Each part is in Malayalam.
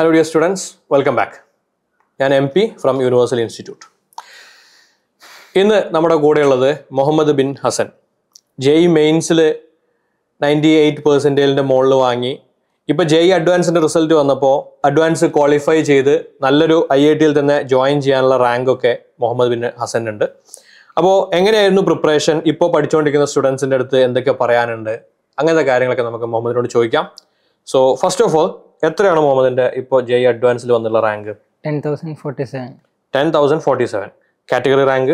hello dear students welcome back ഞാൻ M P from universal institute ഇന്ന് നമ്മുടെ കൂടെയുള്ളത് മുഹമ്മദ് ബിൻ ഹസൻ ജെയ് മെയിൻസിൽ നയൻറ്റി എയ്റ്റ് പെർസെൻറ്റേജിൻ്റെ മുകളിൽ വാങ്ങി ഇപ്പോൾ ജെയ് അഡ്വാൻസിൻ്റെ റിസൾട്ട് വന്നപ്പോൾ അഡ്വാൻസ് ക്വാളിഫൈ ചെയ്ത് നല്ലൊരു ഐ ഐ ടിയിൽ തന്നെ ജോയിൻ ചെയ്യാനുള്ള റാങ്കൊക്കെ മുഹമ്മദ് ബിൻ ഹസൻ ഉണ്ട് അപ്പോൾ എങ്ങനെയായിരുന്നു പ്രിപ്പറേഷൻ ഇപ്പോൾ പഠിച്ചുകൊണ്ടിരിക്കുന്ന സ്റ്റുഡൻസിൻ്റെ അടുത്ത് എന്തൊക്കെ പറയാനുണ്ട് അങ്ങനത്തെ കാര്യങ്ങളൊക്കെ നമുക്ക് മുഹമ്മദിനോട് ചോദിക്കാം സോ ഫസ്റ്റ് ഓഫ് ഓൾ എത്രയാണ് മുഹമ്മദിന്റെ ഇപ്പോ ജെ അഡ്വാൻസിൽ വന്നുള്ള റാങ്ക് കാറ്റഗറി റാങ്ക്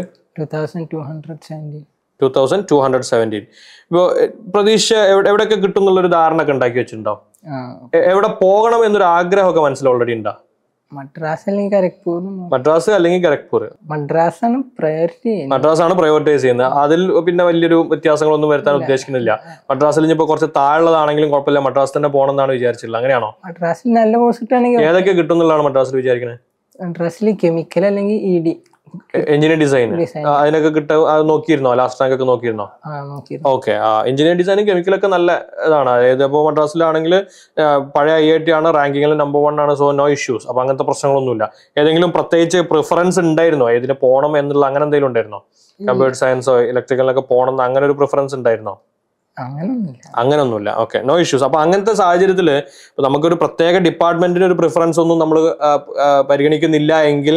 ഇപ്പോ പ്രതീക്ഷ എവിടെയൊക്കെ കിട്ടും എന്നുള്ളൊരു ധാരണ ഒക്കെ ഉണ്ടാക്കി വെച്ചിട്ടുണ്ടോ എവിടെ പോകണം എന്നൊരു ആഗ്രഹമൊക്കെ മനസ്സിൽ ഓൾറെഡി ഉണ്ടോ മദ്രാസ് അല്ലെങ്കിൽ ഖരഗ്പൂർ മദ്രാസ് അല്ലെങ്കിൽ മദ്രാസ് ആണ് പ്രയോറിറ്റി മദ്രാസ് ആണ് പ്രയോറിറ്റൈസ് ചെയ്യുന്നത് അതിൽ പിന്നെ വലിയൊരു വ്യത്യാസങ്ങളൊന്നും വരുത്താൻ ഉദ്ദേശിക്കുന്നില്ല മദ്രാസിൽ ഇനിയിപ്പോ കുറച്ച് താഴെയുള്ളതാണെങ്കിലും കുഴപ്പമില്ല മദ്രാസ് തന്നെ പോകണമെന്നാണ് വിചാരിച്ചില്ല അങ്ങനെയാണോ മദ്രാസിൽ നല്ല കോഴ്സ് കിട്ടുകയാണെങ്കിൽ ഏതൊക്കെ കിട്ടും എന്നുള്ളതാണ് മദ്രാസിൽ വിചാരിക്കുന്നത് മദ്രാസിൽ കെമിക്കൽ അല്ലെങ്കിൽ E e D engineer design അതിനൊക്കെ കിട്ട നോക്കിയിരുന്നോ ലാസ്റ്റ് റാങ്ക് ഒക്കെ നോക്കിയിരുന്നോ ഓക്കെ ആ എഞ്ചിനീയർ ഡിസൈനും കെമിക്കലൊക്കെ നല്ല ഇതാണ് അതായത് ഇപ്പോൾ മദ്രാസിലാണെങ്കിൽ പഴയ ഐ ഐ ടി ആണ് റാങ്കിങ്ങിൽ നമ്പർ വൺ ആണ് സോ നോ ഇഷ്യൂസ് അപ്പൊ അങ്ങനത്തെ പ്രശ്നങ്ങളൊന്നുമില്ല ഏതെങ്കിലും പ്രത്യേകിച്ച് പ്രിഫറൻസ് ഉണ്ടായിരുന്നോ ഇതിന് പോകണം എന്നുള്ള അങ്ങനെ എന്തെങ്കിലും ഉണ്ടായിരുന്നോ കമ്പ്യൂട്ടർ സയൻസോ ഇലക്ട്രിക്കലിനൊക്കെ പോകണം അങ്ങനെ ഒരു പ്രിഫറൻസ് ഉണ്ടായിരുന്നോ അങ്ങനൊന്നുമില്ല ഓക്കെ നോ ഇഷ്യൂസ് അപ്പൊ അങ്ങനത്തെ സാഹചര്യത്തിൽ നമുക്കൊരു പ്രത്യേക ഡിപ്പാർട്ട്മെന്റിന് ഒരു പ്രിഫറൻസ് ഒന്നും നമ്മൾ പരിഗണിക്കുന്നില്ല എങ്കിൽ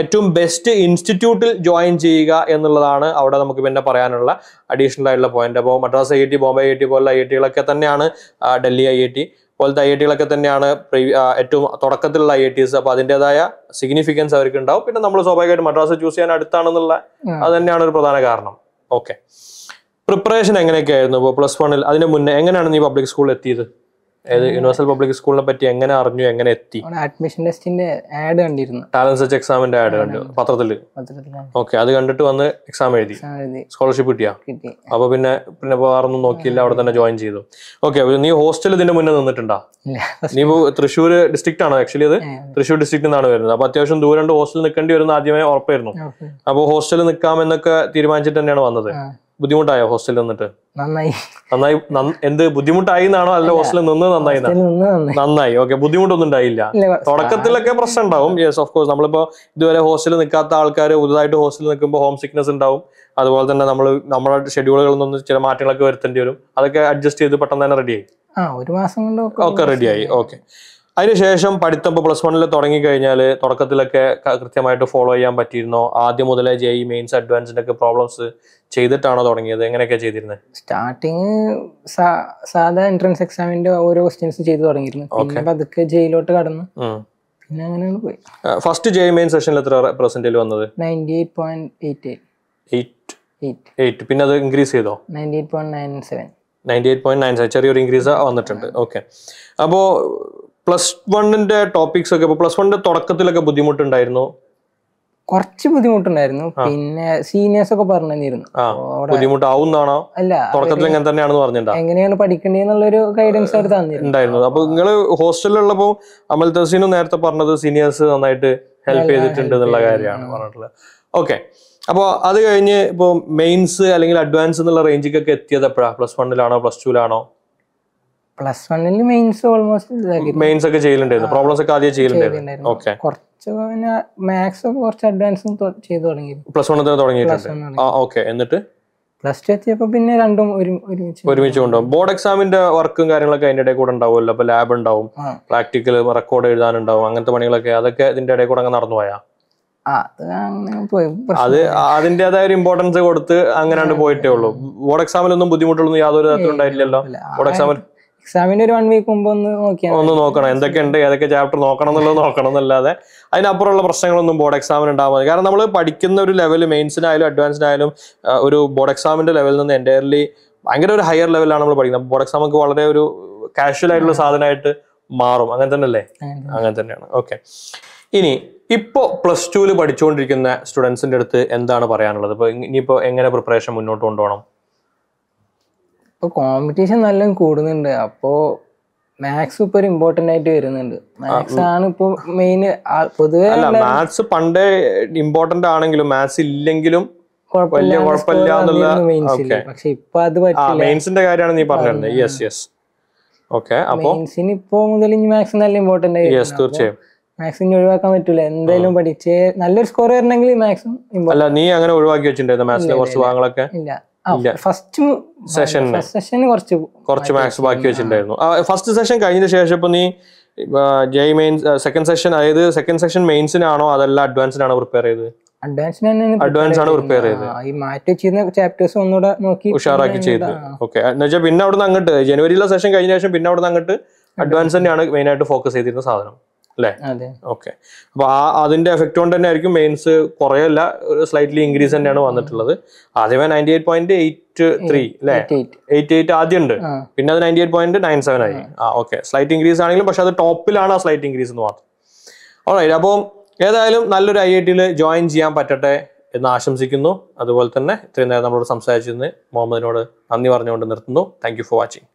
ഏറ്റവും ബെസ്റ്റ് ഇൻസ്റ്റിറ്റ്യൂട്ടിൽ ജോയിൻ ചെയ്യുക എന്നുള്ളതാണ് അവിടെ നമുക്ക് പിന്നെ പറയാനുള്ള അഡീഷണൽ ആയിട്ടുള്ള പോയിന്റ് അപ്പോൾ Madras I I T Bombay I I T പോലുള്ള ഐ ഐ ടികളൊക്കെ തന്നെയാണ് ഡൽഹി ഐ ഐ ടി പോലത്തെ ഐ ഐ ടികളൊക്കെ തന്നെയാണ് ഏറ്റവും തുടക്കത്തിലുള്ള ഐ ഐ ടീസ് അപ്പൊ അതിൻ്റെതായ സിഗ്നിഫിക്കൻസ് അവർക്ക് ഉണ്ടാവും പിന്നെ നമ്മൾ സ്വാഭാവികമായിട്ട് മദ്രാസ് ചൂസ് ചെയ്യാൻ അടുത്താണെന്നുള്ള അത് തന്നെയാണ് ഒരു പ്രധാന കാരണം ഓക്കെ പ്രിപ്പറേഷൻ എങ്ങനെയൊക്കെയായിരുന്നു ഇപ്പോൾ പ്ലസ് വണ്ണിൽ അതിന് മുന്നേ എങ്ങനെയാണ് നീ പബ്ലിക് സ്കൂളിൽ എത്തിയത് അതായത് യൂണിവേഴ്സൽ പബ്ലിക് സ്കൂളിനെ പറ്റി എങ്ങനെ അറിഞ്ഞു എങ്ങനെ എത്തി അഡ്മിഷൻ ടെസ്റ്റിന്റെ ആഡ് കണ്ടിരുന്നു ടാലന്റ് സെർച്ച് എക്സാമിന്റെ ആഡ് കണ്ടു പത്രത്തിൽ ഓക്കെ അത് കണ്ടിട്ട് വന്ന് എക്സാം എഴുതി സ്കോളർഷിപ്പ് കിട്ടിയാ അപ്പൊ പിന്നെ പിന്നെ വേറൊന്നും നോക്കിയില്ല അവിടെ തന്നെ ജോയിൻ ചെയ്തു ഓക്കെ നീ ഹോസ്റ്റൽ ഇതിന്റെ മുന്നേ നിന്നിട്ടുണ്ടാ നീ തൃശ്ശൂർ ഡിസ്ട്രിക്റ്റ് ആണോ ആക്ച്വലി അത് തൃശ്ശൂർ ഡിസ്ട്രിക്റ്റിൽ നിന്നാണ് വരുന്നത് അപ്പൊ അത്യാവശ്യം ദൂരം ഹോസ്റ്റലിൽ നിൽക്കേണ്ടി വരുന്ന ആദ്യമേ ഉറപ്പായിരുന്നു അപ്പൊ ഹോസ്റ്റലിൽ നിൽക്കാമെന്നൊക്കെ തീരുമാനിച്ചിട്ട് തന്നെയാണ് വന്നത് ബുദ്ധിമുട്ടായോ ഹോസ്റ്റലിൽ നിന്നിട്ട് നന്നായി നന്നായി എന്ത് ബുദ്ധിമുട്ടായി എന്നാണോ അല്ല ഹോസ്റ്റലിൽ നിന്ന് നന്നായി നന്നായി ഓക്കെ ബുദ്ധിമുട്ടൊന്നും ഉണ്ടായില്ല തുടക്കത്തിലൊക്കെ പ്രശ്നം ഉണ്ടാവും യെസ് ഓഫ് കോഴ്സ് നമ്മളിപ്പോ ഇതുവരെ ഹോസ്റ്റലിൽ നിൽക്കാത്ത ആൾക്കാർ പുതുതായിട്ട് ഹോസ്റ്റലിൽ നിൽക്കുമ്പോൾ ഹോം സിക്നസ് ഉണ്ടാവും അതുപോലെ തന്നെ നമ്മൾ നമ്മുടെ ഷെഡ്യൂളുകളിൽ ചില മാറ്റങ്ങളൊക്കെ വരുത്തേണ്ടി വരും അതൊക്കെ അഡ്ജസ്റ്റ് ചെയ്ത് പെട്ടെന്ന് തന്നെ റെഡിയായി ആ ഒരു മാസം കൊണ്ട് ഓക്കെ റെഡിയായി ഓക്കെ അതിനുശേഷം പഠിത്തം ഇപ്പോൾ പ്ലസ് വണ്ണിൽ തുടങ്ങിക്കഴിഞ്ഞാൽ തുടക്കത്തിലൊക്കെ കൃത്യമായിട്ട് ഫോളോ ചെയ്യാൻ പറ്റിയിരുന്നോ ആദ്യം മുതലേ ജെ ഇ മെയിൻസ് അഡ്വാൻസിൻ്റെ ഒക്കെ പ്രോബ്ലംസ് ചെയ്തിട്ടാണോ തുടങ്ങിയത് എങ്ങനെയൊക്കെ ചെയ്തിരുന്നത് സ്റ്റാർട്ടിങ് സാധാ എൻട്രൻസ് എക്സാമിന്റെ ഓരോ ക്വസ്റ്റ്യൻസ് ചെയ്ത് തുടങ്ങിയിരുന്നു പിന്നെ പതുക്കെ ജയിലോട്ട് e കടന്നു പിന്നെ അങ്ങനെയാണ് പോയി ഫസ്റ്റ് ജെ മെയിൻ സെഷനിൽ എത്ര പെർസെന്റേജ് വന്നത് പിന്നെ അത് ഇൻക്രീസ് ചെയ്തോ ninety eight point nine seven ninety eight point nine seven ചെറിയൊരു ഇൻക്രീസ് വന്നിട്ടുണ്ട് ഓക്കെ അപ്പോൾ പ്ലസ് വണ്ണിന്റെ ടോപ്പിക്സ് ഒക്കെ പ്ലസ് വണ്ണിന്റെ തുടക്കത്തിലൊക്കെ ബുദ്ധിമുട്ടുണ്ടായിരുന്നു കുറച്ച് ബുദ്ധിമുട്ടുണ്ടായിരുന്നു പിന്നെ സീനിയേഴ്സ് ഒക്കെ പറഞ്ഞിരുന്നു ബുദ്ധിമുട്ടാവുന്നാണോ അല്ല തുടക്കത്തിൽ എങ്ങനെ തന്നെയാണെന്ന് പറഞ്ഞിട്ടുണ്ടോ എങ്ങനെയാണ് പഠിക്കേണ്ടതെന്നുള്ളൊരു ഗൈഡൻസ് അവർ തന്നിരുന്നു അപ്പൊ നിങ്ങൾ ഹോസ്റ്റലിലുള്ളപ്പോ അമൽ തസീനും നേരത്തെ പറഞ്ഞത് സീനിയേഴ്സ് നന്നായിട്ട് ഹെൽപ്പ് ചെയ്തിട്ടുണ്ട് എന്നുള്ള കാര്യമാണ് പറഞ്ഞിട്ടുള്ളത് ഓക്കെ അപ്പോൾ അത് കഴിഞ്ഞ് ഇപ്പൊ മെയിൻസ് അല്ലെങ്കിൽ അഡ്വാൻസ് എന്നുള്ള റേഞ്ചിക്കൊക്കെ എത്തിയത് എപ്പോഴാണ് പ്ലസ് വണ്ണിലാണോ പ്ലസ് ടുവിലാണോ പ്ലസ് വണ്ണിൽ മെയിൻസ് ഓൾമോസ്റ്റ് മെയിൻസ് ഒക്കെ ചെയ്യലുണ്ടായിരുന്നു പ്രോബ്ലംസ് ഒക്കെ ആദ്യം ചെയ്യലുണ്ടായിരുന്നു ഓക്കെ കുറച്ച് പിന്നെ മാത്സ് ഒക്കെ കുറച്ച് അഡ്വാൻസ് ചെയ്തു തുടങ്ങി പ്ലസ് വണ്ണിൽ തന്നെ തുടങ്ങിയിട്ടുണ്ട് ആ ഓക്കെ എന്നിട്ട് പ്ലസ് ടു എത്തിയപ്പോൾ പിന്നെ രണ്ടും ഒരുമിച്ച് ഒരുമിച്ച് കൊണ്ടുപോകും ബോർഡ് എക്സാമിന്റെ വർക്കും കാര്യങ്ങളൊക്കെ അതിന്റെ ഇടയിൽ കൂടെ ഉണ്ടാവുമല്ലോ അപ്പൊ ലാബ് ഉണ്ടാവും പ്രാക്ടിക്കൽ റെക്കോർഡ് എഴുതാനുണ്ടാവും അങ്ങനത്തെ പണികളൊക്കെ അതൊക്കെ ഇതിന്റെ ഇടയിൽ കൂടെ അങ്ങ് നടന്നു പോയാ അത് അതിന്റേതായ ഒരു ഇമ്പോർട്ടൻസ് കൊടുത്ത് അങ്ങനെ പോയിട്ടേ ഉള്ളൂ ബോർഡ് എക്സാമിലൊന്നും ബുദ്ധിമുട്ടുള്ളൊന്നും യാതൊരു തരത്തിലുണ്ടായില്ലല്ലോ ബോർഡ് എക്സാമിൽ എക്സാമിന് ഒരു വൺ വീക്ക് മുമ്പ് ഒന്ന് നോക്കിയാൽ ഒന്ന് നോക്കണം എന്തൊക്കെ ഉണ്ട് ഏതൊക്കെ ചാപ്റ്റർ നോക്കണം എന്നുള്ളത് നോക്കണം എന്നല്ലാതെ അതിനപ്പുറമുള്ള പ്രശ്നങ്ങളൊന്നും ബോർഡ് എക്സാമിന് ഉണ്ടാവാതെ കാരണം നമ്മൾ പഠിക്കുന്ന ഒരു ലെവൽ മെയിൻസിനായാലും അഡ്വാൻസിനായാലും ഒരു ബോർഡ് എക്സാമിന്റെ ലെവലിൽ നിന്ന് എൻ്റയർലി ഭയങ്കര ഒരു ഹയർ ലെവലാണ് നമ്മൾ പഠിക്കുന്നത് ബോർഡ് എക്സാം ഒക്കെ വളരെ ഒരു കാഷ്വൽ ആയിട്ടുള്ള സാധനമായിട്ട് മാറും അങ്ങനെ തന്നെ അല്ലേ അങ്ങനെ തന്നെയാണ് ഓക്കെ ഇനി ഇപ്പോൾ പ്ലസ് ടുവിൽ പഠിച്ചുകൊണ്ടിരിക്കുന്ന സ്റ്റുഡൻസിൻ്റെ അടുത്ത് എന്താണ് പറയാനുള്ളത് ഇപ്പോൾ ഇനിയിപ്പോൾ എങ്ങനെ പ്രിപ്പറേഷൻ മുന്നോട്ട് കൊണ്ടുപോകണം ഇപ്പോൾ കോമ്പറ്റീഷൻ നല്ല കൂടുന്നുണ്ട് അപ്പോൾ മാത്സ് ഇപ്പൊ ഒരു ഇമ്പോർട്ടന്റ് ആയിട്ട് വരുന്നുണ്ട് മാത്സ് ആണ് ഇപ്പൊ മെയിൻ പൊതുവെ മാത്സ് പണ്ടേ ഇമ്പോർട്ടന്റ് ആണെങ്കിലും മാത്സ് ഇല്ലെങ്കിലും വലിയ കുഴപ്പമില്ല അത് മെയിൻസിന്റെ നീ പറഞ്ഞത് യെസ് യെസ് നല്ല ഇമ്പോർട്ടന്റ് യെസ് ഒഴിവാക്കാൻ പഠിച്ചേ നല്ലൊരു സ്കോർ അല്ല നീ അങ്ങനെ ഒഴിവാക്കി വെച്ചിട്ടുണ്ടായിരുന്നു മാത്സിലെ കുറച്ച് ഭാഗങ്ങളൊക്കെ ഇല്ല ഫസ്റ്റ് സെഷൻ സെഷൻ കുറച്ച് കുറച്ച് മാക്സ് ബാക്കി വെച്ചിട്ടുണ്ടായിരുന്നു ഫസ്റ്റ് സെഷൻ കഴിഞ്ഞ ശേഷം ഇപ്പൊ നീ ജയ് മെയിൻ സെക്കൻഡ് സെഷൻ അതായത് സെക്കൻഡ് സെഷൻ മെയിൻസിനാണോ അതല്ല അഡ്വാൻസിനാണോ പ്രിപ്പയർ ചെയ്തത് അഡ്വാൻസ് ആണ് പ്രിപ്പയർ ചെയ്തത് ഈ മാറ്റി വെച്ചിരുന്ന ചാപ്റ്റേഴ്സ് ഒന്നുകൂടെ നോക്കി ഉഷാറാക്കി ചെയ്ത് ഓക്കെ എന്നുവെച്ചാൽ പിന്നെ അവിടുന്ന് അങ്ങോട്ട് ജനുവരിയിലെ സെഷൻ കഴിഞ്ഞ ശേഷം പിന്നെ അവിടുന്ന് അങ്ങോട്ട് അഡ്വാൻസ് തന്നെയാണ് മെയിൻ ആയിട്ട് ഫോക്കസ് ചെയ്തിരുന്ന സാധനം അല്ലേ ഓക്കെ അപ്പൊ ആ അതിന്റെ എഫക്ട് കൊണ്ട് തന്നെ ആയിരിക്കും മെയിൻസ് കുറയല്ല സ്ലൈറ്റ്ലി ഇൻക്രീസ് തന്നെയാണ് വന്നിട്ടുള്ളത് ആദ്യമേ ninety eight point eight three അല്ലേ എയ്റ്റ് എയ്റ്റ് ആദ്യം ഉണ്ട് പിന്നെ അത് ninety eight point nine seven ആയി ആ ഓക്കെ സ്ലൈറ്റ് ഇൻക്രീസ് ആണെങ്കിലും പക്ഷെ അത് ടോപ്പിലാണ് ആ സ്ലൈറ്റ് ഇൻക്രീസ് എന്ന് മാത്രം ഓണായിട്ട് അപ്പോൾ ഏതായാലും നല്ലൊരു ഐ ഐ ടിയിൽ ജോയിൻ ചെയ്യാൻ പറ്റട്ടെ എന്ന് ആശംസിക്കുന്നു അതുപോലെ തന്നെ ഇത്രയും നേരം നമ്മളോട് സംസാരിച്ചതിന് മുഹമ്മദിനോട് നന്ദി പറഞ്ഞുകൊണ്ട് നിർത്തുന്നു താങ്ക് ഫോർ വാച്ചിങ്